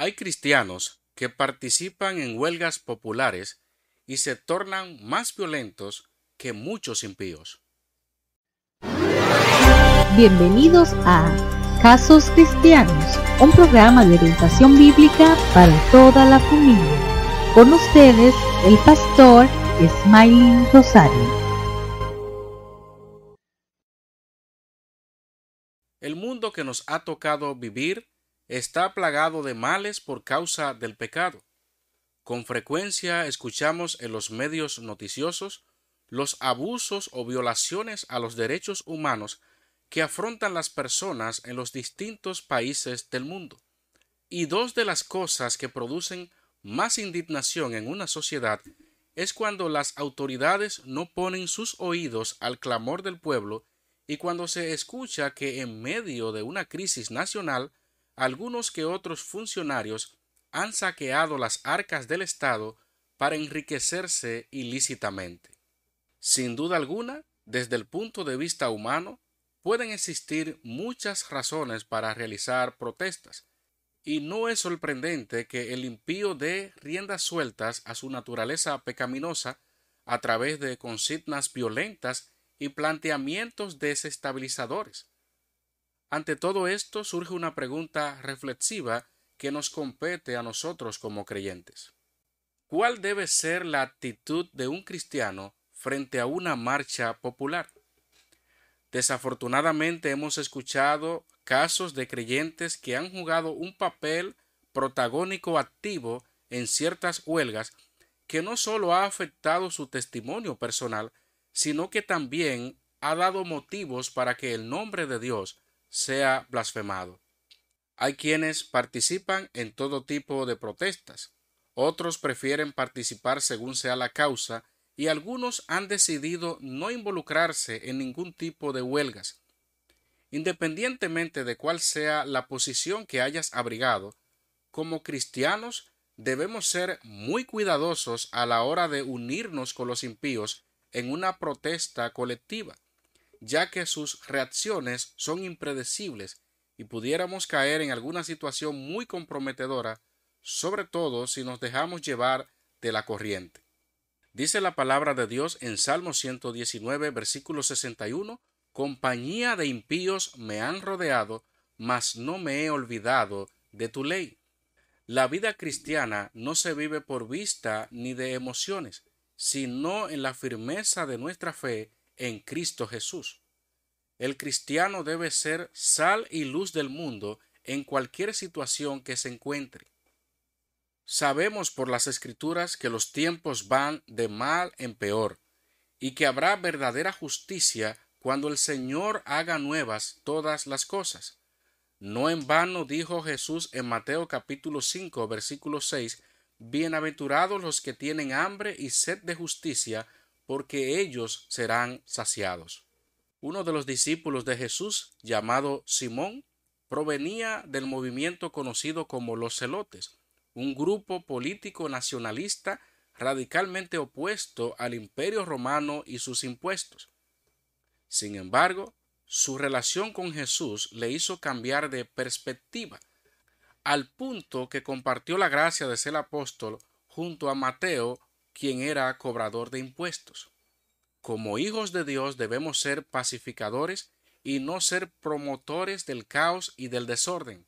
Hay cristianos que participan en huelgas populares y se tornan más violentos que muchos impíos. Bienvenidos a Casos Cristianos, un programa de orientación bíblica para toda la familia. Con ustedes, el pastor Smiley Rosario. El mundo que nos ha tocado vivir está plagado de males por causa del pecado. Con frecuencia escuchamos en los medios noticiosos los abusos o violaciones a los derechos humanos que afrontan las personas en los distintos países del mundo. Y dos de las cosas que producen más indignación en una sociedad es cuando las autoridades no ponen sus oídos al clamor del pueblo y cuando se escucha que en medio de una crisis nacional algunos que otros funcionarios han saqueado las arcas del Estado para enriquecerse ilícitamente. Sin duda alguna, desde el punto de vista humano, pueden existir muchas razones para realizar protestas, y no es sorprendente que el impío dé riendas sueltas a su naturaleza pecaminosa a través de consignas violentas y planteamientos desestabilizadores. Ante todo esto surge una pregunta reflexiva que nos compete a nosotros como creyentes. ¿Cuál debe ser la actitud de un cristiano frente a una marcha popular? Desafortunadamente hemos escuchado casos de creyentes que han jugado un papel protagónico activo en ciertas huelgas que no solo ha afectado su testimonio personal, sino que también ha dado motivos para que el nombre de Dios sea blasfemado. Hay quienes participan en todo tipo de protestas, otros prefieren participar según sea la causa y algunos han decidido no involucrarse en ningún tipo de huelgas. Independientemente de cuál sea la posición que hayas abrigado, como cristianos debemos ser muy cuidadosos a la hora de unirnos con los impíos en una protesta colectiva ya que sus reacciones son impredecibles y pudiéramos caer en alguna situación muy comprometedora, sobre todo si nos dejamos llevar de la corriente. Dice la palabra de Dios en Salmo 119, versículo 61, Compañía de impíos me han rodeado, mas no me he olvidado de tu ley. La vida cristiana no se vive por vista ni de emociones, sino en la firmeza de nuestra fe en Cristo Jesús. El cristiano debe ser sal y luz del mundo en cualquier situación que se encuentre. Sabemos por las escrituras que los tiempos van de mal en peor y que habrá verdadera justicia cuando el Señor haga nuevas todas las cosas. No en vano dijo Jesús en Mateo capítulo 5 versículo 6 Bienaventurados los que tienen hambre y sed de justicia, porque ellos serán saciados. Uno de los discípulos de Jesús, llamado Simón, provenía del movimiento conocido como los celotes, un grupo político nacionalista radicalmente opuesto al imperio romano y sus impuestos. Sin embargo, su relación con Jesús le hizo cambiar de perspectiva, al punto que compartió la gracia de ser apóstol junto a Mateo, quien era cobrador de impuestos. Como hijos de Dios debemos ser pacificadores y no ser promotores del caos y del desorden.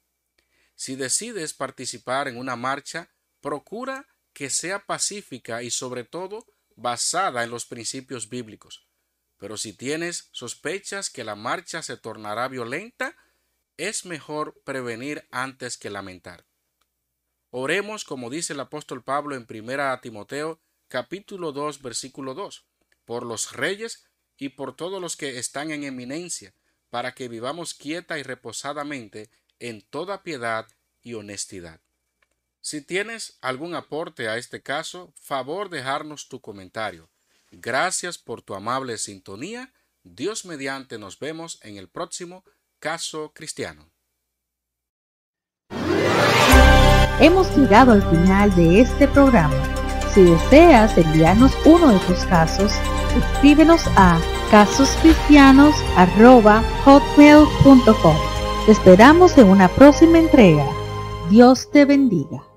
Si decides participar en una marcha, procura que sea pacífica y sobre todo basada en los principios bíblicos. Pero si tienes sospechas que la marcha se tornará violenta, es mejor prevenir antes que lamentar. Oremos como dice el apóstol Pablo en primera a Timoteo capítulo 2, versículo 2, por los reyes y por todos los que están en eminencia, para que vivamos quieta y reposadamente en toda piedad y honestidad. Si tienes algún aporte a este caso, favor dejarnos tu comentario. Gracias por tu amable sintonía. Dios mediante nos vemos en el próximo caso cristiano. Hemos llegado al final de este programa. Si deseas enviarnos uno de tus casos, escríbenos a casoscristianos.com. Te esperamos en una próxima entrega. Dios te bendiga.